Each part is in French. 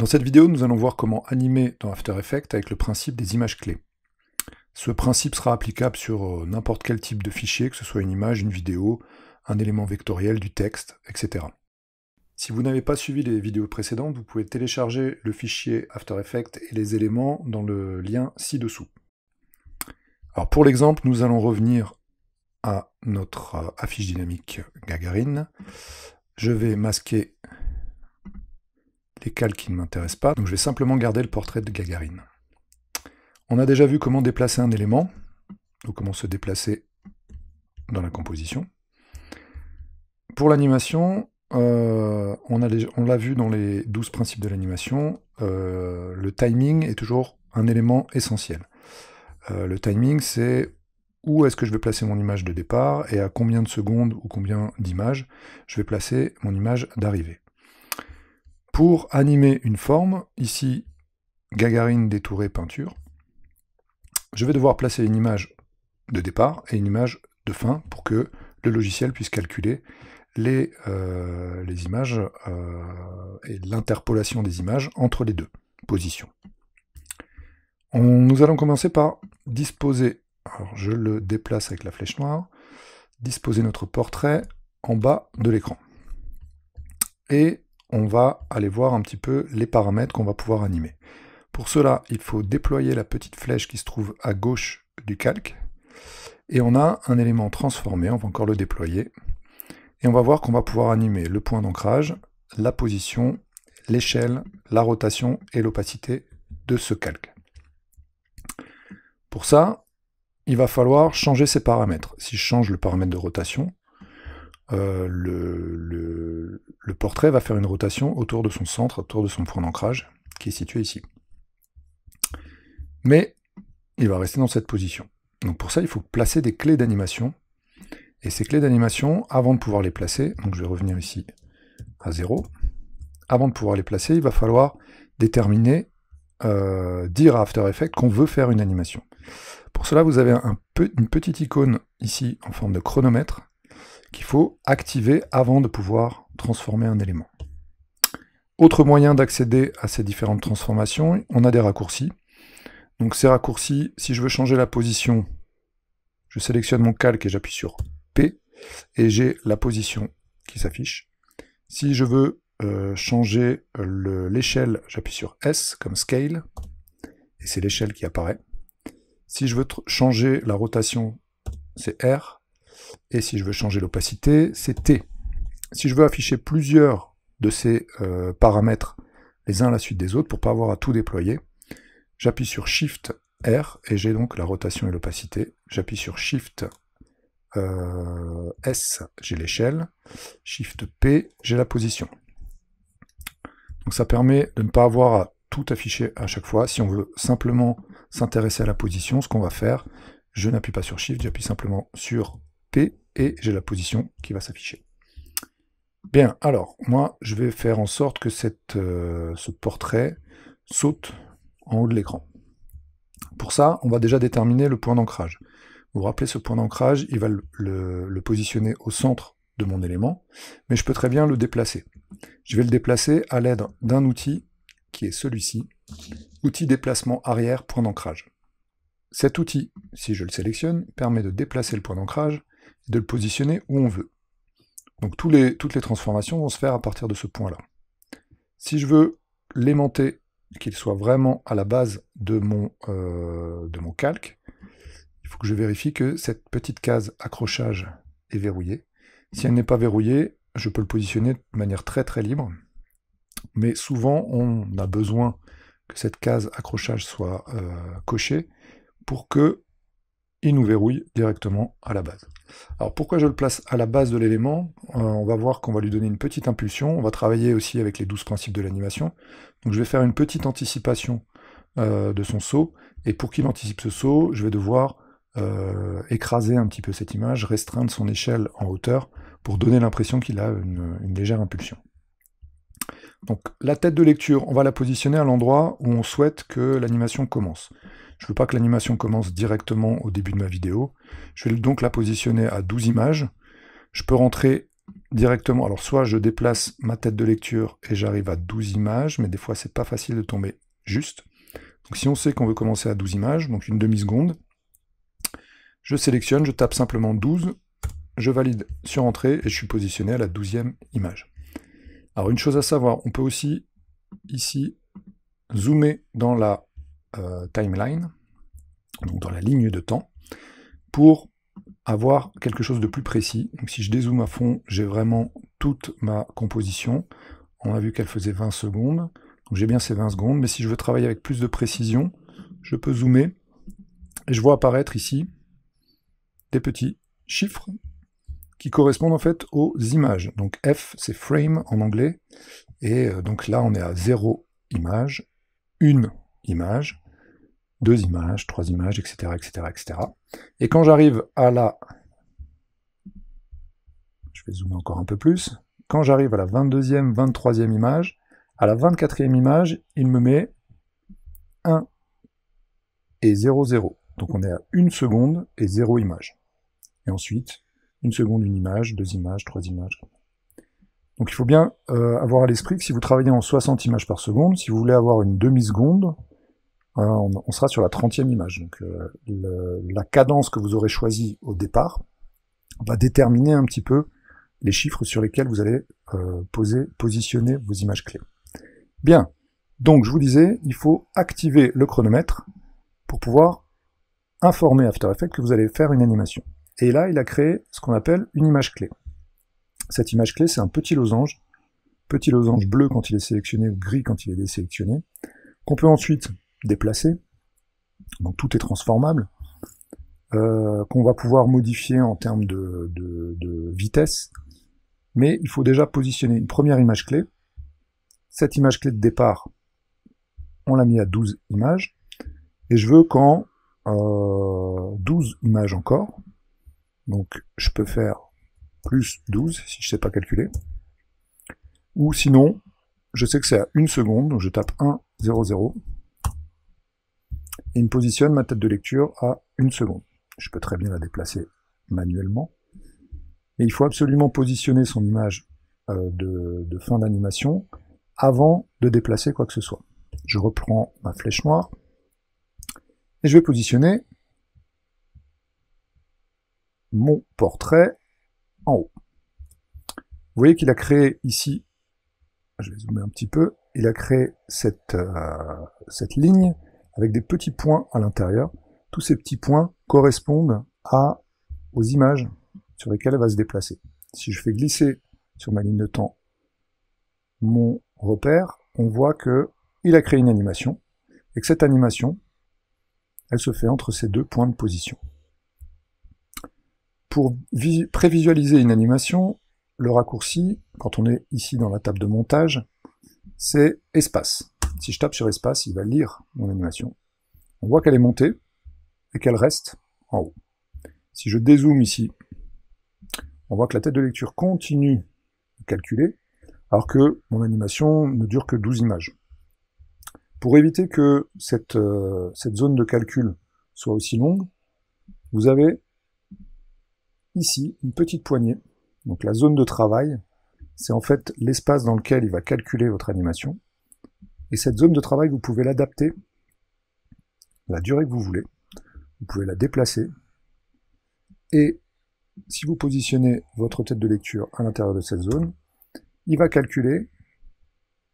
Dans cette vidéo, nous allons voir comment animer dans After Effects avec le principe des images clés. Ce principe sera applicable sur euh, n'importe quel type de fichier, que ce soit une image, une vidéo, un élément vectoriel, du texte, etc. Si vous n'avez pas suivi les vidéos précédentes, vous pouvez télécharger le fichier After Effects et les éléments dans le lien ci-dessous. Alors pour l'exemple, nous allons revenir à notre euh, affiche dynamique Gagarine. Je vais masquer les cales qui ne m'intéressent pas, donc je vais simplement garder le portrait de Gagarine. On a déjà vu comment déplacer un élément, ou comment se déplacer dans la composition. Pour l'animation, euh, on l'a vu dans les 12 principes de l'animation, euh, le timing est toujours un élément essentiel. Euh, le timing, c'est où est-ce que je vais placer mon image de départ et à combien de secondes ou combien d'images je vais placer mon image d'arrivée pour animer une forme, ici Gagarine détouré peinture, je vais devoir placer une image de départ et une image de fin pour que le logiciel puisse calculer les, euh, les images euh, et l'interpolation des images entre les deux positions. On, nous allons commencer par disposer, je le déplace avec la flèche noire, disposer notre portrait en bas de l'écran. Et on va aller voir un petit peu les paramètres qu'on va pouvoir animer. Pour cela, il faut déployer la petite flèche qui se trouve à gauche du calque. Et on a un élément transformé, on va encore le déployer. Et on va voir qu'on va pouvoir animer le point d'ancrage, la position, l'échelle, la rotation et l'opacité de ce calque. Pour ça, il va falloir changer ses paramètres. Si je change le paramètre de rotation, euh, le, portrait va faire une rotation autour de son centre, autour de son point d'ancrage, qui est situé ici. Mais il va rester dans cette position. Donc pour ça, il faut placer des clés d'animation. Et ces clés d'animation, avant de pouvoir les placer, donc je vais revenir ici à 0, avant de pouvoir les placer, il va falloir déterminer, euh, dire à After Effects qu'on veut faire une animation. Pour cela, vous avez une petite icône ici en forme de chronomètre qu'il faut activer avant de pouvoir transformer un élément. Autre moyen d'accéder à ces différentes transformations, on a des raccourcis. Donc ces raccourcis, si je veux changer la position, je sélectionne mon calque et j'appuie sur P, et j'ai la position qui s'affiche. Si je veux euh, changer l'échelle, j'appuie sur S comme Scale, et c'est l'échelle qui apparaît. Si je veux changer la rotation, c'est R, et si je veux changer l'opacité, c'est T. Si je veux afficher plusieurs de ces euh, paramètres les uns à la suite des autres pour ne pas avoir à tout déployer, j'appuie sur Shift R et j'ai donc la rotation et l'opacité. J'appuie sur Shift euh, S, j'ai l'échelle. Shift P, j'ai la position. Donc ça permet de ne pas avoir à tout afficher à chaque fois. Si on veut simplement s'intéresser à la position, ce qu'on va faire, je n'appuie pas sur Shift, j'appuie simplement sur et j'ai la position qui va s'afficher. Bien, alors, moi, je vais faire en sorte que cette, euh, ce portrait saute en haut de l'écran. Pour ça, on va déjà déterminer le point d'ancrage. Vous vous rappelez, ce point d'ancrage, il va le, positionner au centre de mon élément, mais je peux très bien le déplacer. Je vais le déplacer à l'aide d'un outil qui est celui-ci, outil déplacement arrière point d'ancrage. Cet outil, si je le sélectionne, permet de déplacer le point d'ancrage de le positionner où on veut. Donc toutes les transformations vont se faire à partir de ce point-là. Si je veux l'aimanter, qu'il soit vraiment à la base de mon, euh, de mon calque, il faut que je vérifie que cette petite case accrochage est verrouillée. Si elle n'est pas verrouillée, je peux le positionner de manière très très libre. Mais souvent, on a besoin que cette case accrochage soit euh, cochée pour que il nous verrouille directement à la base. Alors pourquoi je le place à la base de l'élément euh, On va voir qu'on va lui donner une petite impulsion. On va travailler aussi avec les 12 principes de l'animation. Donc je vais faire une petite anticipation euh, de son saut. Et pour qu'il anticipe ce saut, je vais devoir euh, écraser un petit peu cette image, restreindre son échelle en hauteur pour donner l'impression qu'il a une, une légère impulsion. Donc la tête de lecture, on va la positionner à l'endroit où on souhaite que l'animation commence. Je ne veux pas que l'animation commence directement au début de ma vidéo. Je vais donc la positionner à 12 images. Je peux rentrer directement, alors soit je déplace ma tête de lecture et j'arrive à 12 images, mais des fois c'est pas facile de tomber juste. Donc si on sait qu'on veut commencer à 12 images, donc une demi-seconde, je sélectionne, je tape simplement 12, je valide sur entrée et je suis positionné à la 12e image. Alors une chose à savoir, on peut aussi ici zoomer dans la euh, timeline, donc dans la ligne de temps, pour avoir quelque chose de plus précis. Donc si je dézoome à fond, j'ai vraiment toute ma composition. On a vu qu'elle faisait 20 secondes. Donc j'ai bien ces 20 secondes, mais si je veux travailler avec plus de précision, je peux zoomer. Et je vois apparaître ici des petits chiffres qui correspondent en fait aux images. Donc F, c'est frame en anglais. Et euh, donc là, on est à 0 image, 1 image, deux images, trois images, etc. etc., etc. Et quand j'arrive à la... Je vais zoomer encore un peu plus. Quand j'arrive à la 22e, 23e image, à la 24e image, il me met 1 et 0, 0. Donc on est à 1 seconde et 0 image. Et ensuite, une seconde, une image, deux images, trois images. Donc il faut bien euh, avoir à l'esprit que si vous travaillez en 60 images par seconde, si vous voulez avoir une demi-seconde, on, sera sur la 30e image. Donc euh, la cadence que vous aurez choisie au départ va déterminer un petit peu les chiffres sur lesquels vous allez euh, poser, positionner vos images clés. Bien, donc je vous disais, il faut activer le chronomètre pour pouvoir informer After Effects que vous allez faire une animation. Et là, il a créé ce qu'on appelle une image clé. Cette image clé, c'est un petit losange, petit losange bleu quand il est sélectionné ou gris quand il est désélectionné, qu'on peut ensuite déplacer, donc tout est transformable, euh, qu'on va pouvoir modifier en termes de, de, vitesse, mais il faut déjà positionner une première image clé. Cette image clé de départ, on l'a mis à 12 images, et je veux qu'en euh, 12 images encore, donc je peux faire plus 12 si je ne sais pas calculer, ou sinon, je sais que c'est à une seconde, donc je tape 1, 0, 0, et me positionne ma tête de lecture à une seconde. Je peux très bien la déplacer manuellement. Mais il faut absolument positionner son image euh, de, fin d'animation avant de déplacer quoi que ce soit. Je reprends ma flèche noire et je vais positionner mon portrait en haut. Vous voyez qu'il a créé ici, je vais zoomer un petit peu, il a créé cette, euh, cette ligne avec des petits points à l'intérieur. Tous ces petits points correspondent à, aux images sur lesquelles elle va se déplacer. Si je fais glisser sur ma ligne de temps mon repère, on voit que il a créé une animation et que cette animation, elle se fait entre ces deux points de position. Pour prévisualiser une animation, le raccourci, quand on est ici dans la table de montage, c'est espace. Si je tape sur espace, il va lire mon animation. On voit qu'elle est montée et qu'elle reste en haut. Si je dézoome ici, on voit que la tête de lecture continue de calculer, alors que mon animation ne dure que 12 images. Pour éviter que cette, euh, cette zone de calcul soit aussi longue, vous avez ici une petite poignée. Donc la zone de travail, c'est en fait l'espace dans lequel il va calculer votre animation. Et cette zone de travail, vous pouvez l'adapter à la durée que vous voulez. Vous pouvez la déplacer. Et si vous positionnez votre tête de lecture à l'intérieur de cette zone, il va calculer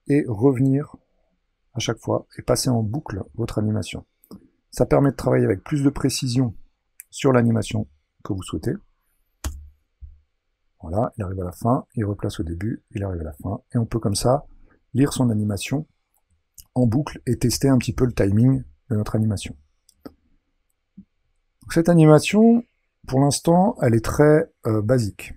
et revenir à chaque fois et passer en boucle votre animation. Ça permet de travailler avec plus de précision sur l'animation que vous souhaitez. Voilà, il arrive à la fin, il replace au début, il arrive à la fin, et on peut comme ça lire son animation en boucle et tester un petit peu le timing de notre animation. cette animation, pour l'instant, elle est très euh, basique.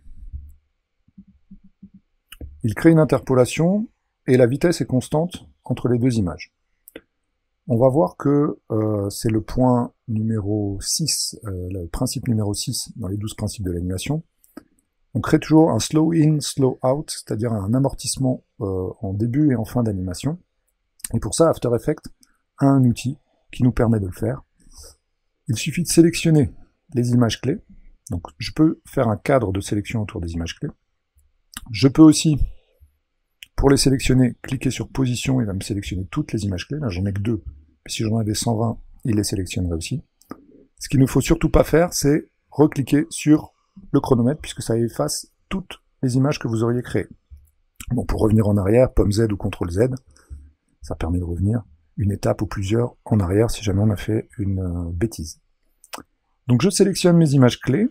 Il crée une interpolation et la vitesse est constante entre les deux images. On va voir que euh, c'est le point numéro 6, euh, le principe numéro 6 dans les 12 principes de l'animation. On crée toujours un slow in, slow out, c'est-à-dire un amortissement en début et en fin d'animation. Et pour ça, After Effects a un outil qui nous permet de le faire. Il suffit de sélectionner les images clés. Donc je peux faire un cadre de sélection autour des images clés. Je peux aussi, pour les sélectionner, cliquer sur position, il va me sélectionner toutes les images clés. Là j'en ai que deux, si j'en avais 120, il les sélectionnerait aussi. Ce qu'il ne faut surtout pas faire, c'est recliquer sur le chronomètre, puisque ça efface toutes les images que vous auriez créées. Bon, pour revenir en arrière, pomme Z ou CTRL Z, ça permet de revenir une étape ou plusieurs en arrière si jamais on a fait une euh, bêtise. Donc je sélectionne mes images clés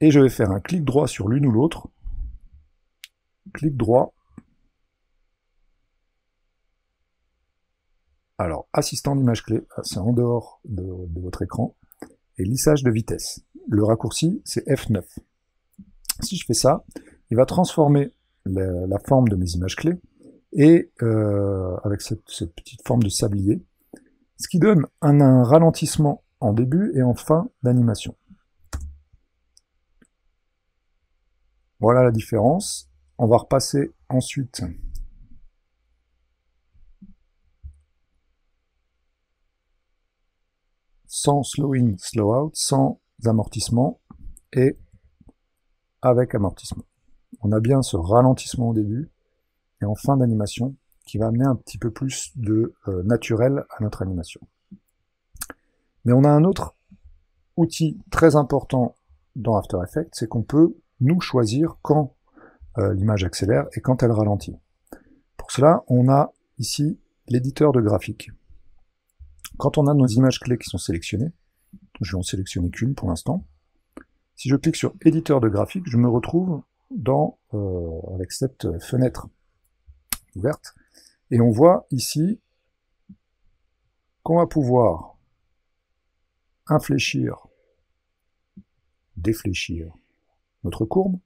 et je vais faire un clic droit sur l'une ou l'autre. Clic droit. Alors, assistant d'image clé, euh, c'est en dehors de, votre écran. Et lissage de vitesse. Le raccourci, c'est F9. Si je fais ça, il va transformer la forme de mes images clés et euh, avec cette, petite forme de sablier, ce qui donne un, un ralentissement en début et en fin d'animation. Voilà la différence. On va repasser ensuite sans slow in, slow out, sans amortissement et avec amortissement. On a bien ce ralentissement au début et en fin d'animation, qui va amener un petit peu plus de euh, naturel à notre animation. Mais on a un autre outil très important dans After Effects, c'est qu'on peut nous choisir quand euh, l'image accélère et quand elle ralentit. Pour cela, on a ici l'éditeur de graphique. Quand on a nos images clés qui sont sélectionnées, je vais en sélectionner qu'une pour l'instant, si je clique sur éditeur de graphique, je me retrouve dans, euh, avec cette fenêtre ouverte. Et on voit ici qu'on va pouvoir infléchir, défléchir notre courbe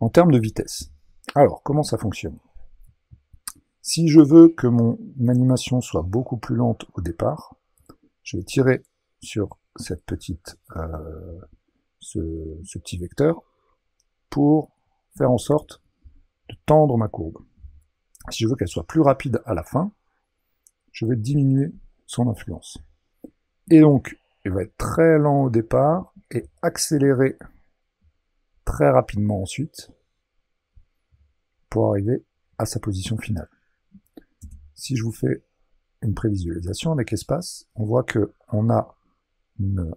en termes de vitesse. Alors, comment ça fonctionne Si je veux que mon animation soit beaucoup plus lente au départ, je vais tirer sur cette petite, euh, ce petit vecteur pour faire en sorte de tendre ma courbe si je veux qu'elle soit plus rapide à la fin, je vais diminuer son influence. Et donc, elle va être très lent au départ et accélérer très rapidement ensuite pour arriver à sa position finale. Si je vous fais une prévisualisation avec espace, on voit que on a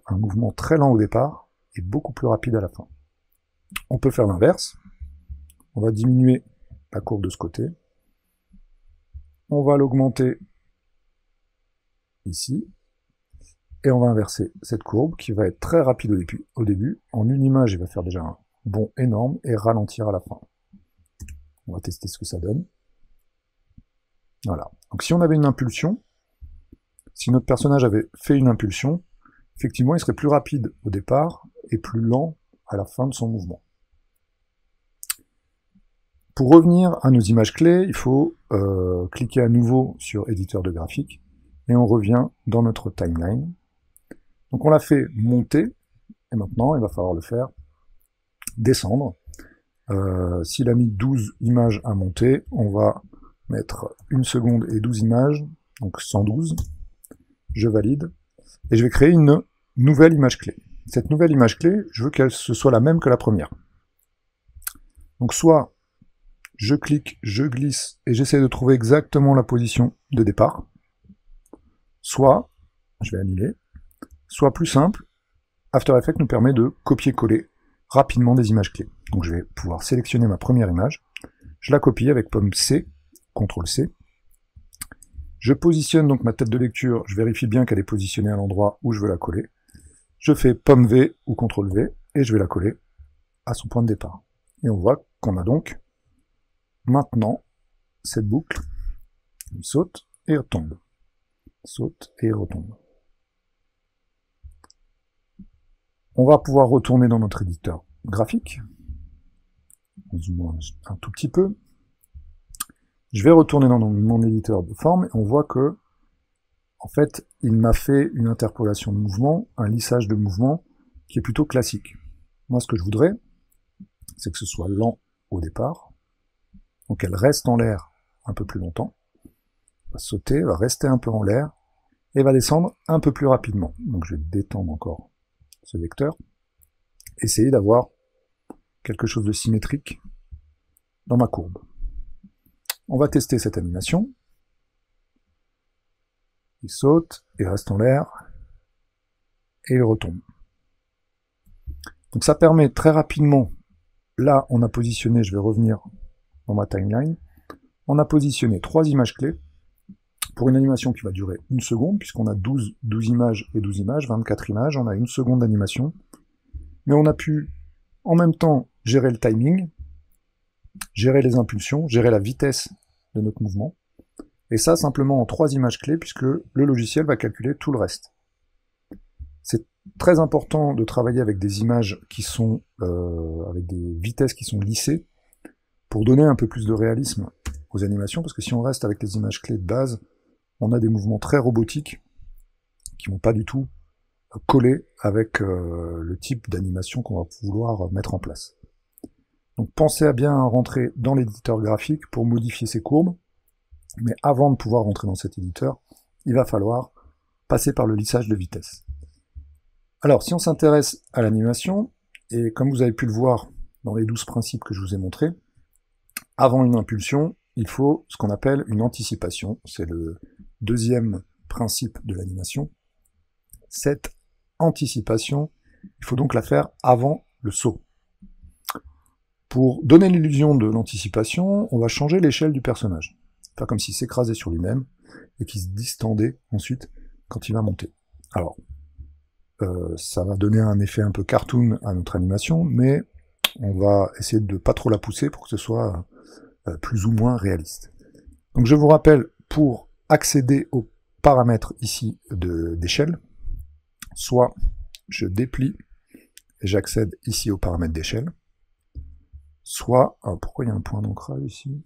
un mouvement très lent au départ et beaucoup plus rapide à la fin. On peut faire l'inverse. On va diminuer la courbe de ce côté on va l'augmenter ici, et on va inverser cette courbe qui va être très rapide au début. En une image, il va faire déjà un bond énorme et ralentir à la fin. On va tester ce que ça donne. Voilà. Donc si on avait une impulsion, si notre personnage avait fait une impulsion, effectivement, il serait plus rapide au départ et plus lent à la fin de son mouvement. Pour revenir à nos images clés, il faut euh, cliquer à nouveau sur éditeur de graphique et on revient dans notre timeline. Donc on l'a fait monter et maintenant il va falloir le faire descendre. Euh, s'il a mis 12 images à monter, on va mettre une seconde et 12 images, donc 112. Je valide et je vais créer une nouvelle image clé. Cette nouvelle image clé, je veux qu'elle soit la même que la première. Donc soit je clique, je glisse et j'essaie de trouver exactement la position de départ. Soit, je vais annuler, soit plus simple, After Effects nous permet de copier-coller rapidement des images clés. Donc je vais pouvoir sélectionner ma première image, je la copie avec pomme C, CTRL-C, je positionne donc ma tête de lecture, je vérifie bien qu'elle est positionnée à l'endroit où je veux la coller, je fais pomme V ou CTRL-V, et je vais la coller à son point de départ. Et on voit qu'on a donc maintenant cette boucle saute et retombe. Saute et retombe. On va pouvoir retourner dans notre éditeur graphique. On un tout petit peu. Je vais retourner dans mon éditeur de forme et on voit que, en fait, il m'a fait une interpolation de mouvement, un lissage de mouvement qui est plutôt classique. Moi, ce que je voudrais, c'est que ce soit lent au départ, donc elle reste en l'air un peu plus longtemps, va sauter, va rester un peu en l'air, et va descendre un peu plus rapidement. Donc je vais détendre encore ce vecteur. Essayer d'avoir quelque chose de symétrique dans ma courbe. On va tester cette animation. Il saute, il reste en l'air, et il retombe. Donc ça permet très rapidement, là on a positionné, je vais revenir ma timeline, on a positionné trois images clés pour une animation qui va durer une seconde, puisqu'on a 12, images et 12 images, 24 images, on a une seconde d'animation. Mais on a pu en même temps gérer le timing, gérer les impulsions, gérer la vitesse de notre mouvement. Et ça simplement en trois images clés, puisque le logiciel va calculer tout le reste. C'est très important de travailler avec des images qui sont euh, avec des vitesses qui sont lissées, pour donner un peu plus de réalisme aux animations, parce que si on reste avec les images clés de base, on a des mouvements très robotiques qui vont pas du tout coller avec euh, le type d'animation qu'on va vouloir mettre en place. Donc pensez à bien rentrer dans l'éditeur graphique pour modifier ces courbes, mais avant de pouvoir rentrer dans cet éditeur, il va falloir passer par le lissage de vitesse. Alors si on s'intéresse à l'animation, et comme vous avez pu le voir dans les 12 principes que je vous ai montrés, avant une impulsion, il faut ce qu'on appelle une anticipation. C'est le deuxième principe de l'animation. Cette anticipation, il faut donc la faire avant le saut. Pour donner l'illusion de l'anticipation, on va changer l'échelle du personnage. Faire comme s'il s'écrasait sur lui-même et qu'il se distendait ensuite quand il va monter. Alors, euh, ça va donner un effet un peu cartoon à notre animation, mais on va essayer de pas trop la pousser pour que ce soit euh, plus ou moins réaliste. Donc je vous rappelle, pour accéder aux paramètres ici d'échelle, soit je déplie et j'accède ici aux paramètres d'échelle, soit... Ah, pourquoi il y a un point d'ancrage ici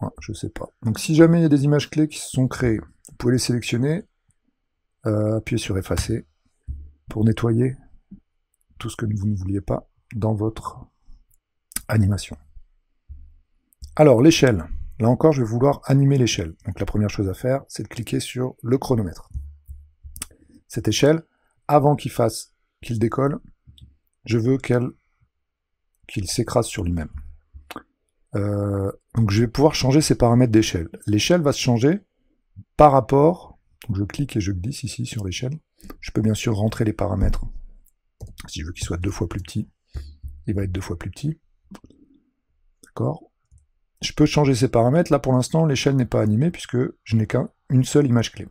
Je Je sais pas. Donc si jamais il y a des images clés qui se sont créées, vous pouvez les sélectionner, euh, appuyer sur effacer pour nettoyer tout ce que vous ne vouliez pas dans votre animation. Alors, l'échelle. Là encore, je vais vouloir animer l'échelle. Donc la première chose à faire, c'est de cliquer sur le chronomètre. Cette échelle, avant qu'il fasse, qu'il décolle, je veux qu'elle qu'il s'écrase sur lui-même. Euh, donc je vais pouvoir changer ses paramètres d'échelle. L'échelle va se changer par rapport, donc je clique et je glisse ici sur l'échelle. Je peux bien sûr rentrer les paramètres. Si je veux qu'il soit deux fois plus petit, il va être deux fois plus petit. D'accord je peux changer ces paramètres. Là, pour l'instant, l'échelle n'est pas animée puisque je n'ai qu'une seule image clé.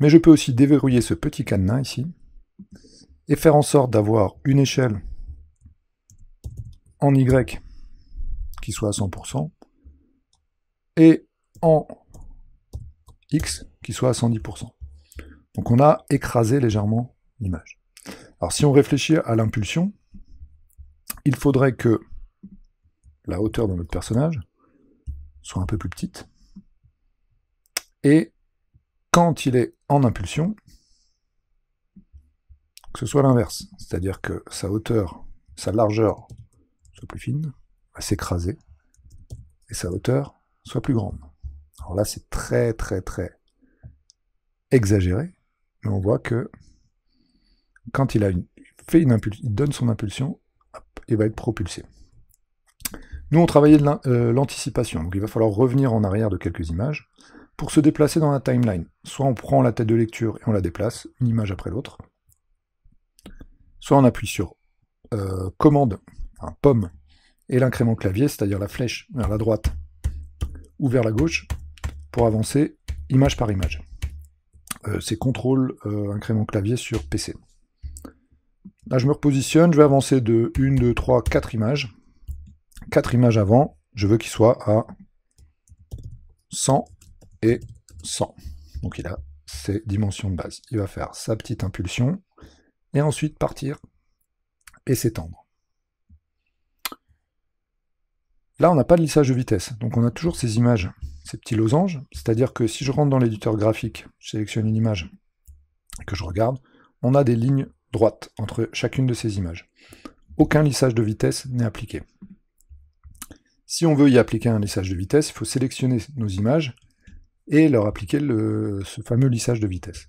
Mais je peux aussi déverrouiller ce petit cadenas ici et faire en sorte d'avoir une échelle en Y qui soit à 100% et en X qui soit à 110%. Donc on a écrasé légèrement l'image. Alors si on réfléchit à l'impulsion, il faudrait que la hauteur de notre personnage soit un peu plus petite. Et quand il est en impulsion, que ce soit l'inverse, c'est-à-dire que sa hauteur, sa largeur soit plus fine, va s'écraser, et sa hauteur soit plus grande. Alors là, c'est très très très exagéré, mais on voit que quand il a fait une impulsion, il donne son impulsion, il va être propulsé. Nous, on travaillait de euh, l'anticipation, donc il va falloir revenir en arrière de quelques images pour se déplacer dans la timeline. Soit on prend la tête de lecture et on la déplace, une image après l'autre, soit on appuie sur euh, commande, (un pomme, et l'incrément clavier, c'est-à-dire la flèche vers la droite ou vers la gauche, pour avancer image par image. Euh, c'est contrôle incrément clavier sur PC. Là, je me repositionne, je vais avancer de 1, 2, 3, 4 images. 4 images avant, je veux qu'il soit à 100 et 100. Donc il a ses dimensions de base. Il va faire sa petite impulsion, et ensuite partir et s'étendre. Là, on n'a pas de lissage de vitesse, donc on a toujours ces images, ces petits losanges, c'est-à-dire que si je rentre dans l'éditeur graphique, je sélectionne une image que je regarde, on a des lignes droites entre chacune de ces images. Aucun lissage de vitesse n'est appliqué. Si on veut y appliquer un lissage de vitesse, il faut sélectionner nos images et leur appliquer ce fameux lissage de vitesse.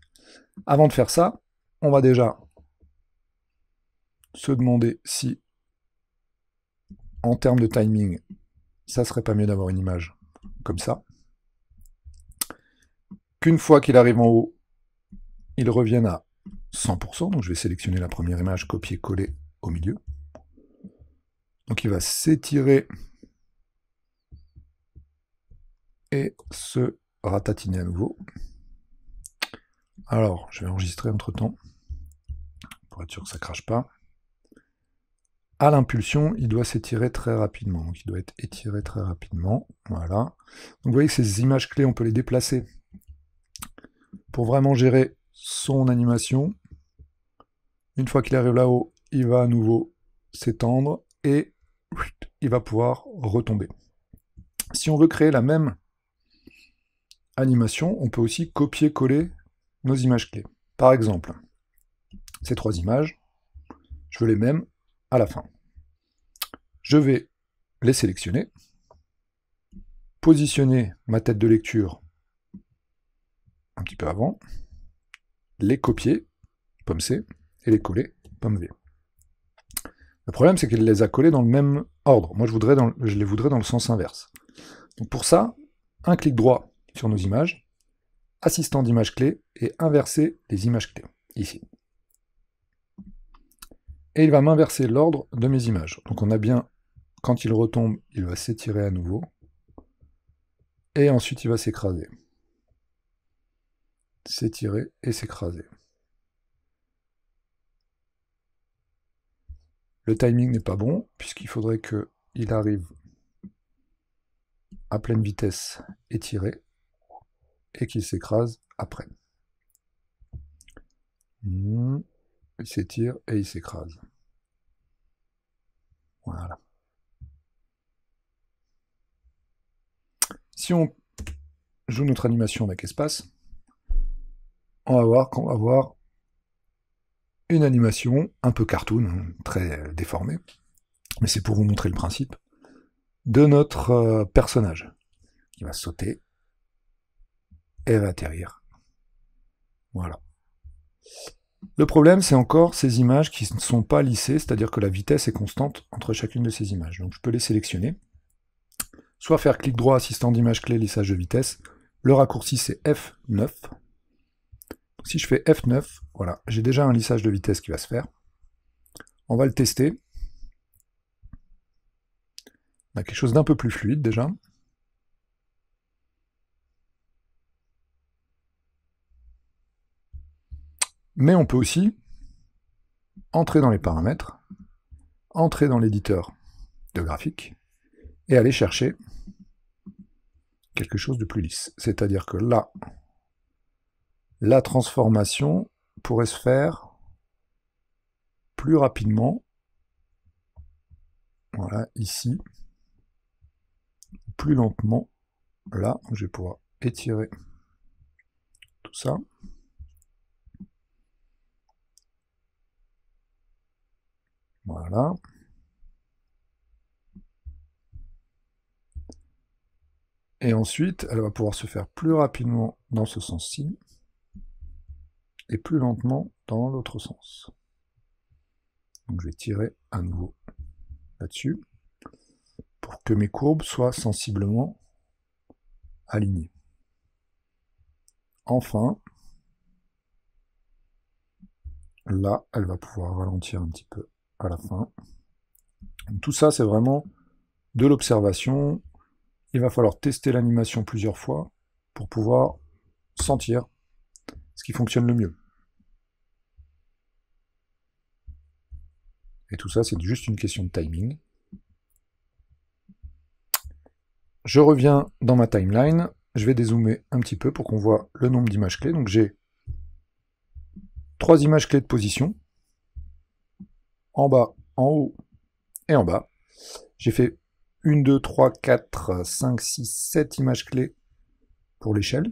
Avant de faire ça, on va déjà se demander si, en termes de timing, ça ne serait pas mieux d'avoir une image comme ça. Qu'une fois qu'il arrive en haut, il revienne à 100%. Donc je vais sélectionner la première image, copier-coller au milieu. Donc il va s'étirer et se ratatiner à nouveau. Alors, je vais enregistrer entre temps, pour être sûr que ça crache pas. À l'impulsion, il doit s'étirer très rapidement. Donc il doit être étiré très rapidement. Voilà. vous voyez que ces images clés, on peut les déplacer pour vraiment gérer son animation. Une fois qu'il arrive là-haut, il va à nouveau s'étendre et il va pouvoir retomber. Si on veut créer la même animation, on peut aussi copier-coller nos images clés. Par exemple, ces trois images, je veux les mêmes à la fin. Je vais les sélectionner, positionner ma tête de lecture un petit peu avant, les copier, pomme C, et les coller, pomme V. Le problème, c'est qu'elle les a collés dans le même ordre. Moi, je, voudrais je les voudrais dans le sens inverse. pour ça, un clic droit sur nos images, assistant d'image clés, et inverser les images clés, ici. Et il va m'inverser l'ordre de mes images. Donc on a bien, quand il retombe, il va s'étirer à nouveau. Et ensuite il va s'écraser. S'étirer et s'écraser. Le timing n'est pas bon, puisqu'il faudrait qu'il arrive à pleine vitesse étiré, et qu'il s'écrase après. Hmm. Il s'étire et il s'écrase. Voilà. Si on joue notre animation avec espace, on va voir qu'on va avoir une animation un peu cartoon, très déformée, mais c'est pour vous montrer le principe, de notre euh, personnage qui va sauter elle va atterrir. Voilà. Le problème, c'est encore ces images qui ne sont pas lissées, c'est-à-dire que la vitesse est constante entre chacune de ces images. Donc je peux les sélectionner. Soit faire clic droit, assistant d'image clé, lissage de vitesse. Le raccourci, c'est F9. Si je fais F9, voilà, j'ai déjà un lissage de vitesse qui va se faire. On va le tester. On a quelque chose d'un peu plus fluide déjà. Mais on peut aussi entrer dans les paramètres, entrer dans l'éditeur de graphique et aller chercher quelque chose de plus lisse. C'est-à-dire que là, la transformation pourrait se faire plus rapidement. Voilà, ici. Plus lentement. Là, je vais pouvoir étirer tout ça. Voilà. Et ensuite, elle va pouvoir se faire plus rapidement dans ce sens-ci et plus lentement dans l'autre sens. Donc je vais tirer à nouveau là-dessus pour que mes courbes soient sensiblement alignées. Enfin, là, elle va pouvoir ralentir un petit peu à la fin. tout ça, c'est vraiment de l'observation. Il va falloir tester l'animation plusieurs fois pour pouvoir sentir ce qui fonctionne le mieux. Et tout ça, c'est juste une question de timing. Je reviens dans ma timeline. Je vais dézoomer un petit peu pour qu'on voit le nombre d'images clés. Donc j'ai trois images clés de position en bas, en haut et en bas. J'ai fait 1, 2, 3, 4, 5, 6, 7 images clés pour l'échelle.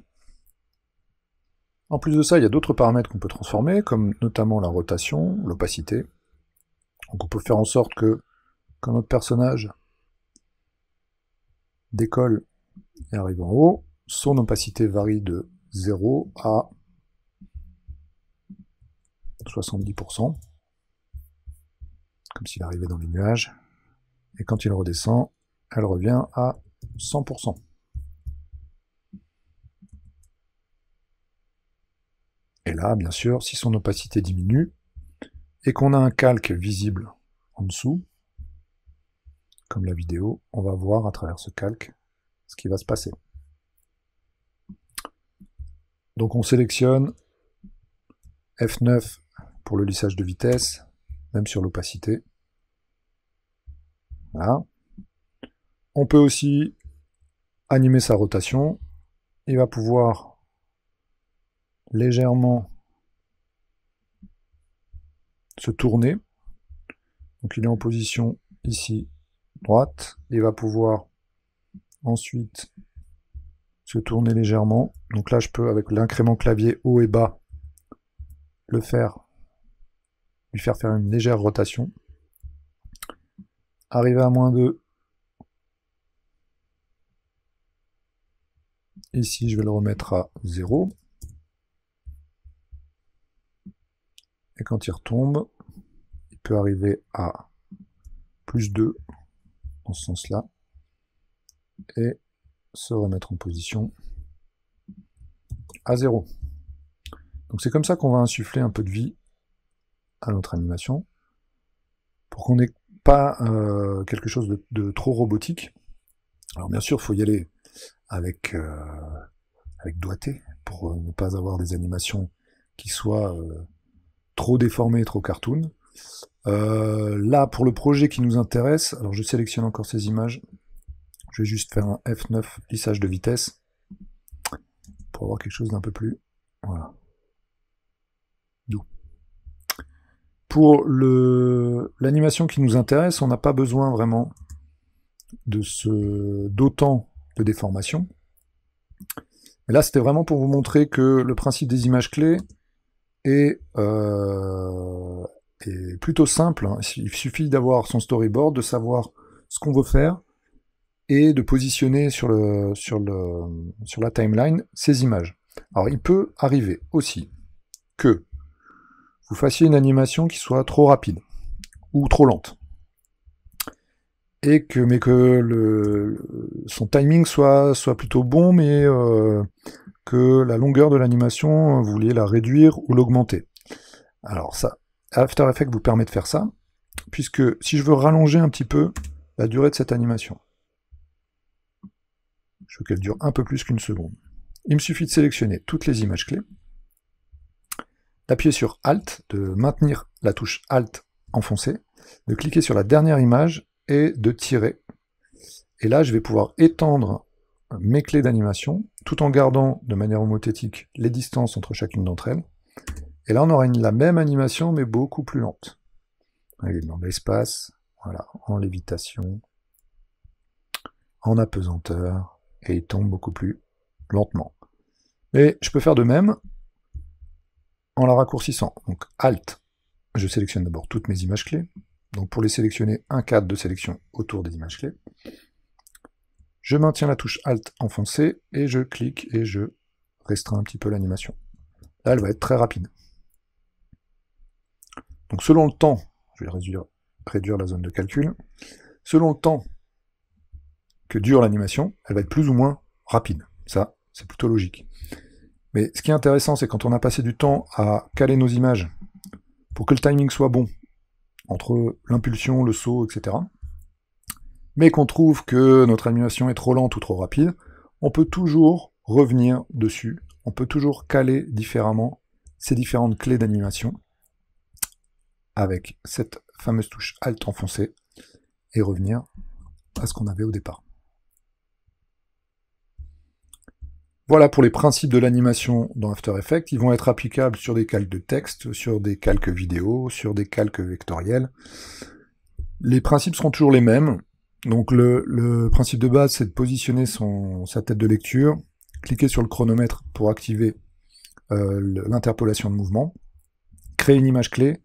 En plus de ça, il y a d'autres paramètres qu'on peut transformer, comme notamment la rotation, l'opacité. Donc on peut faire en sorte que quand notre personnage décolle et arrive en haut, son opacité varie de 0 à 70% comme s'il arrivait dans les nuages. Et quand il redescend, elle revient à 100%. Et là, bien sûr, si son opacité diminue et qu'on a un calque visible en dessous, comme la vidéo, on va voir à travers ce calque ce qui va se passer. Donc on sélectionne F9 pour le lissage de vitesse, même sur l'opacité. Voilà. On peut aussi animer sa rotation. Il va pouvoir légèrement se tourner. Donc il est en position ici droite. Il va pouvoir ensuite se tourner légèrement. Donc là, je peux, avec l'incrément clavier haut et bas, le faire lui faire faire une légère rotation. Arriver à moins 2. Ici, je vais le remettre à 0. Et quand il retombe, il peut arriver à plus 2 en ce sens-là. Et se remettre en position à 0. Donc c'est comme ça qu'on va insuffler un peu de vie à notre animation, pour qu'on n'ait pas euh, quelque chose de, trop robotique. Alors bien sûr, il faut y aller avec, euh, avec doigté, pour euh, ne pas avoir des animations qui soient trop déformées, trop cartoon. là, pour le projet qui nous intéresse, alors je sélectionne encore ces images, je vais juste faire un F9 lissage de vitesse, pour avoir quelque chose d'un peu plus... Voilà. Doux pour l'animation qui nous intéresse, on n'a pas besoin vraiment de d'autant de déformation. Mais là, c'était vraiment pour vous montrer que le principe des images clés est, euh, plutôt simple. Hein. Il suffit d'avoir son storyboard, de savoir ce qu'on veut faire et de positionner sur, sur la timeline ces images. Alors, il peut arriver aussi que vous fassiez une animation qui soit trop rapide ou trop lente. Et que, mais que son timing soit, soit plutôt bon, mais euh, que la longueur de l'animation, euh, vous vouliez la réduire ou l'augmenter. Alors ça, After Effects vous permet de faire ça, puisque si je veux rallonger un petit peu la durée de cette animation, je veux qu'elle dure un peu plus qu'une seconde. Il me suffit de sélectionner toutes les images clés, d'appuyer sur Alt, de maintenir la touche Alt enfoncée, de cliquer sur la dernière image et de tirer. Et là, je vais pouvoir étendre mes clés d'animation tout en gardant de manière homothétique les distances entre chacune d'entre elles. Et là, on aura une, la même animation, mais beaucoup plus lente. Elle dans l'espace, voilà, en lévitation, en apesanteur, et il tombe beaucoup plus lentement. Et je peux faire de même en la raccourcissant. Donc Alt, je sélectionne d'abord toutes mes images clés. Donc pour les sélectionner, un cadre de sélection autour des images clés. Je maintiens la touche Alt enfoncée et je clique et je restreins un petit peu l'animation. Là, elle va être très rapide. Donc selon le temps, je vais réduire, réduire la zone de calcul, selon le temps que dure l'animation, elle va être plus ou moins rapide. Ça, c'est plutôt logique. Mais ce qui est intéressant, c'est quand on a passé du temps à caler nos images pour que le timing soit bon entre l'impulsion, le saut, etc. Mais qu'on trouve que notre animation est trop lente ou trop rapide, on peut toujours revenir dessus, on peut toujours caler différemment ces différentes clés d'animation avec cette fameuse touche Alt enfoncée et revenir à ce qu'on avait au départ. Voilà pour les principes de l'animation dans After Effects. Ils vont être applicables sur des calques de texte, sur des calques vidéo, sur des calques vectoriels. Les principes seront toujours les mêmes. Donc le, principe de base, c'est de positionner son, sa tête de lecture, cliquer sur le chronomètre pour activer euh, l'interpolation de mouvement, créer une image clé,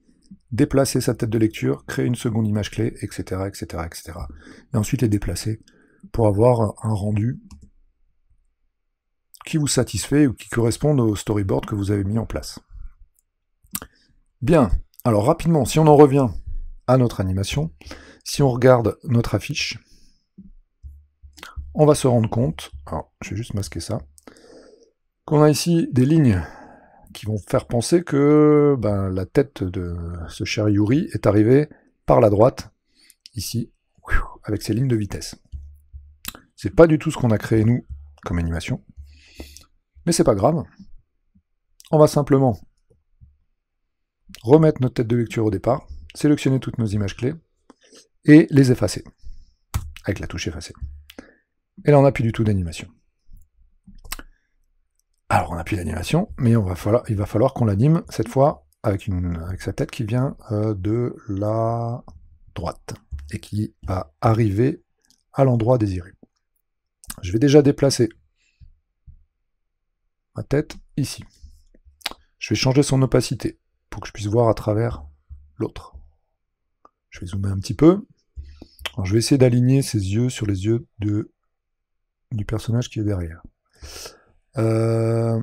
déplacer sa tête de lecture, créer une seconde image clé, etc., etc., etc. Et ensuite les déplacer pour avoir un rendu qui vous satisfait ou qui correspondent au storyboard que vous avez mis en place. Bien, alors rapidement, si on en revient à notre animation, si on regarde notre affiche, on va se rendre compte, alors je vais juste masquer ça, qu'on a ici des lignes qui vont faire penser que ben, la tête de ce cher Yuri est arrivée par la droite, ici, avec ses lignes de vitesse. C'est pas du tout ce qu'on a créé nous comme animation. Mais c'est pas grave. On va simplement remettre notre tête de lecture au départ, sélectionner toutes nos images clés et les effacer avec la touche effacer. Et là, on n'a plus du tout d'animation. Alors, on n'a plus d'animation, mais on va falloir, il va falloir qu'on l'anime cette fois avec, une, sa tête qui vient euh, de la droite et qui va arriver à l'endroit désiré. Je vais déjà déplacer tête ici. Je vais changer son opacité pour que je puisse voir à travers l'autre. Je vais zoomer un petit peu. je vais essayer d'aligner ses yeux sur les yeux de, du personnage qui est derrière. Euh,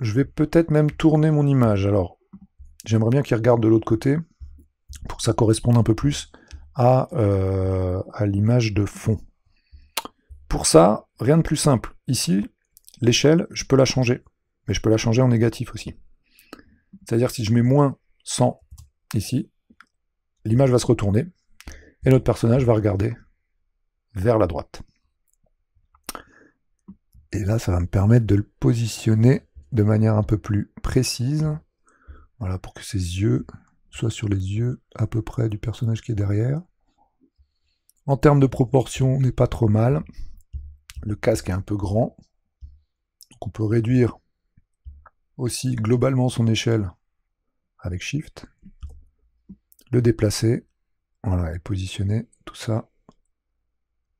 je vais peut-être même tourner mon image. Alors, j'aimerais bien qu'il regarde de l'autre côté pour que ça corresponde un peu plus à, euh, à l'image de fond. Pour ça, rien de plus simple. Ici, L'échelle, je peux la changer, mais je peux la changer en négatif aussi. C'est-à-dire si je mets moins 100 ici, l'image va se retourner, et notre personnage va regarder vers la droite. Et là, ça va me permettre de le positionner de manière un peu plus précise, voilà, pour que ses yeux soient sur les yeux à peu près du personnage qui est derrière. En termes de proportion, on n'est pas trop mal. Le casque est un peu grand, on peut réduire aussi globalement son échelle avec Shift, le déplacer, voilà, et positionner tout ça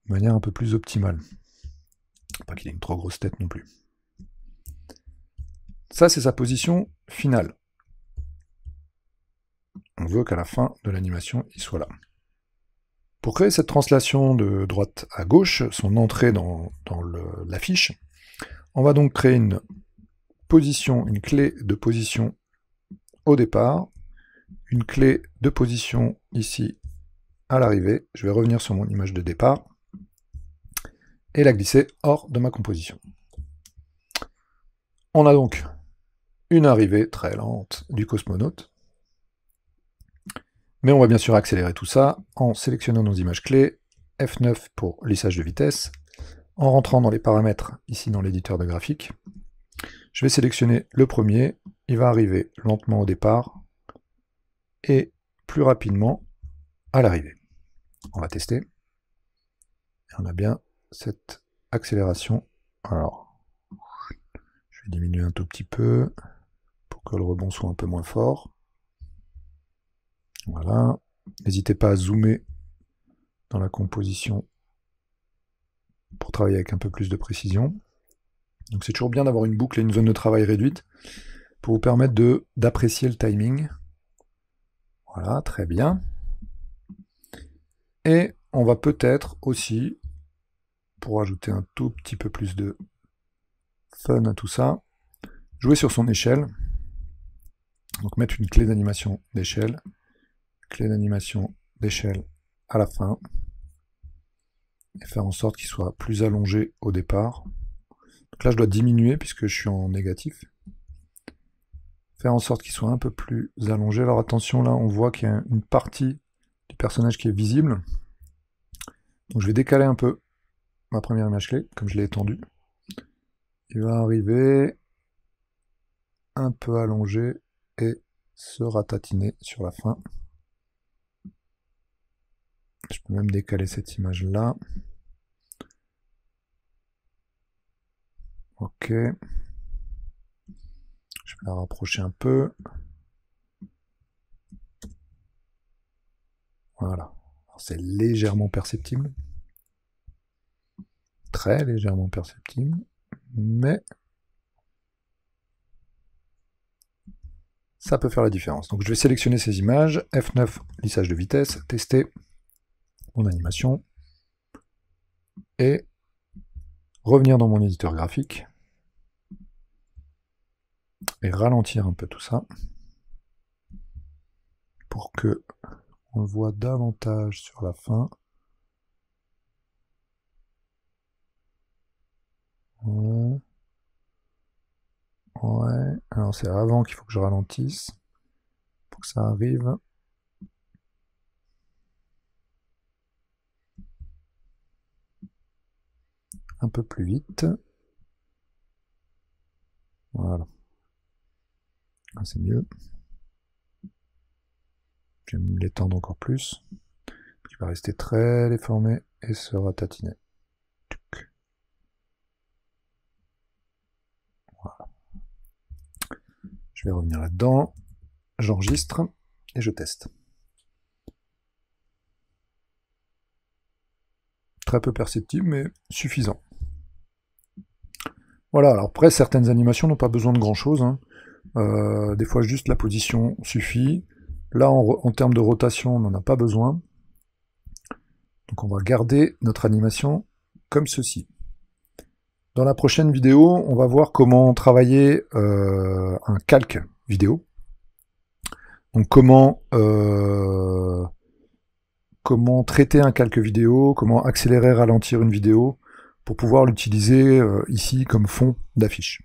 de manière un peu plus optimale. Pas qu'il ait une trop grosse tête non plus. Ça, c'est sa position finale. On veut qu'à la fin de l'animation, il soit là. Pour créer cette translation de droite à gauche, son entrée dans, dans l'affiche, on va donc créer une position, une clé de position au départ, une clé de position ici à l'arrivée. Je vais revenir sur mon image de départ et la glisser hors de ma composition. On a donc une arrivée très lente du cosmonaute. Mais on va bien sûr accélérer tout ça en sélectionnant nos images clés, F9 pour lissage de vitesse, en rentrant dans les paramètres, ici dans l'éditeur de graphique, je vais sélectionner le premier, il va arriver lentement au départ et plus rapidement à l'arrivée. On va tester. on a bien cette accélération. Alors, je vais diminuer un tout petit peu pour que le rebond soit un peu moins fort. Voilà. N'hésitez pas à zoomer dans la composition pour travailler avec un peu plus de précision. Donc c'est toujours bien d'avoir une boucle et une zone de travail réduite pour vous permettre d'apprécier le timing. Voilà, très bien. Et on va peut-être aussi, pour ajouter un tout petit peu plus de fun à tout ça, jouer sur son échelle. Donc mettre une clé d'animation d'échelle, clé d'animation d'échelle à la fin et faire en sorte qu'il soit plus allongé au départ. Donc là, je dois diminuer puisque je suis en négatif. Faire en sorte qu'il soit un peu plus allongé. Alors attention, là, on voit qu'il y a une partie du personnage qui est visible. Donc je vais décaler un peu ma première image clé, comme je l'ai étendue. Il va arriver un peu allongé et se ratatiner sur la fin. Je peux même décaler cette image là. Ok. Je vais la rapprocher un peu. Voilà. C'est légèrement perceptible. Très légèrement perceptible. Mais ça peut faire la différence. Donc je vais sélectionner ces images. F9, lissage de vitesse, tester mon animation et revenir dans mon éditeur graphique et ralentir un peu tout ça pour que on voit davantage sur la fin. ouais. alors c'est avant qu'il faut que je ralentisse pour que ça arrive. un peu plus vite. Voilà. Ah, c'est mieux. Je vais l'étendre encore plus. Il va rester très déformé et sera tatiné. Voilà. Je vais revenir là-dedans. J'enregistre et je teste. Très peu perceptible, mais suffisant. Voilà, alors après, certaines animations n'ont pas besoin de grand-chose. Hein. Euh, des fois, juste la position suffit. Là, en, termes de rotation, on n'en a pas besoin. Donc on va garder notre animation comme ceci. Dans la prochaine vidéo, on va voir comment travailler euh, un calque vidéo. Donc comment, euh, comment traiter un calque vidéo, comment accélérer, ralentir une vidéo, pour pouvoir l'utiliser euh, ici comme fond d'affiche.